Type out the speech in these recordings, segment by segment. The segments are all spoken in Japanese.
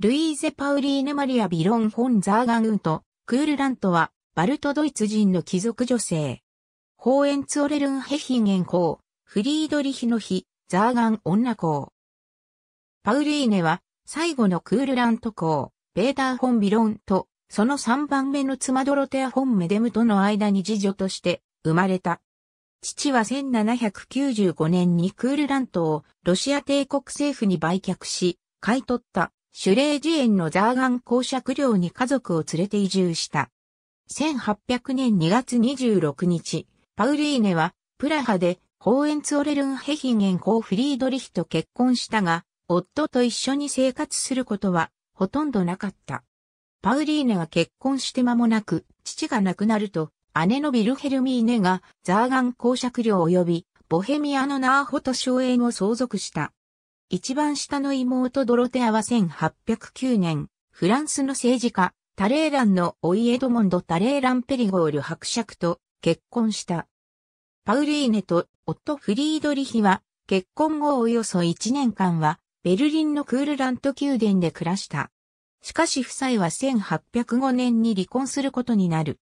ルイーゼ・パウリーネ・マリア・ビロン・フォン・ザーガンウント、クールラントは、バルトドイツ人の貴族女性。ホーエンツオレルン・ヘヒンゲン公、フリードリヒの日、ザーガン女公。パウリーネは、最後のクールラント公、ベーダー・フォン・ビロンと、その3番目の妻ドロテア・フォン・メデムとの間に次女として生まれた。父は1795年にクールラントをロシア帝国政府に売却し、買い取った。シュレージ園のザーガン公爵領に家族を連れて移住した。1800年2月26日、パウリーネは、プラハで、ホーエンツオレルンヘヒゲン公フリードリヒと結婚したが、夫と一緒に生活することは、ほとんどなかった。パウリーネは結婚して間もなく、父が亡くなると、姉のビルヘルミーネが、ザーガン公爵領及び、ボヘミアのナーホと荘園を相続した。一番下の妹ドロテアは1809年、フランスの政治家、タレーランのオイエドモンド・タレーラン・ペリゴール伯爵と結婚した。パウリーネと夫フリードリヒは結婚後およそ1年間はベルリンのクールラント宮殿で暮らした。しかし夫妻は1805年に離婚することになる。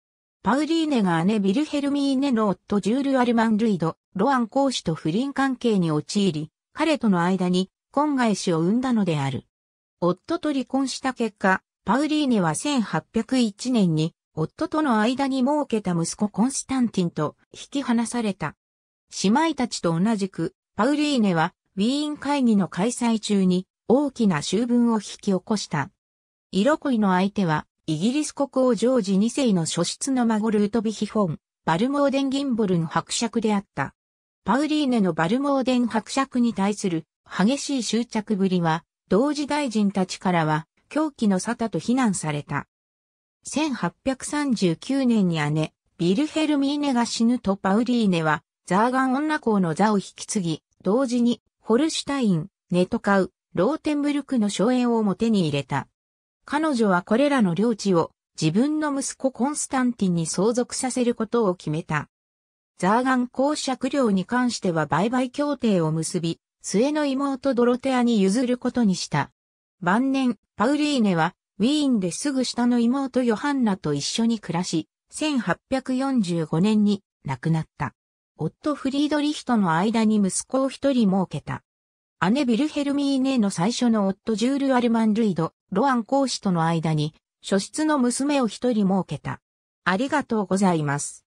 パウリーネが姉ビルヘルミーネの夫ジュール・アルマンルイド、ロアン公使と不倫関係に陥り、彼との間に婚外子を生んだのである。夫と離婚した結果、パウリーネは1801年に夫との間に設けた息子コンスタンティンと引き離された。姉妹たちと同じく、パウリーネはウィーン会議の開催中に大きな修文を引き起こした。色恋の相手は、イギリス国王ジョージ2世の初出の孫ルートビヒフォン、バルモーデン・ギンボルン伯爵であった。パウリーネのバルモーデン伯爵に対する激しい執着ぶりは、同時大臣たちからは、狂気の沙汰と非難された。1839年に姉、ビルヘルミーネが死ぬとパウリーネは、ザーガン女校の座を引き継ぎ、同時に、ホルシュタイン、ネトカウ、ローテンブルクの荘園をも手に入れた。彼女はこれらの領地を自分の息子コンスタンティンに相続させることを決めた。ザーガン公爵領に関しては売買協定を結び、末の妹ドロテアに譲ることにした。晩年、パウリーネは、ウィーンですぐ下の妹ヨハンナと一緒に暮らし、1845年に亡くなった。夫フリードリヒとの間に息子を一人設けた。姉ビルヘルミーネの最初の夫ジュール・アルマンルイド、ロアン公使との間に、初出の娘を一人設けた。ありがとうございます。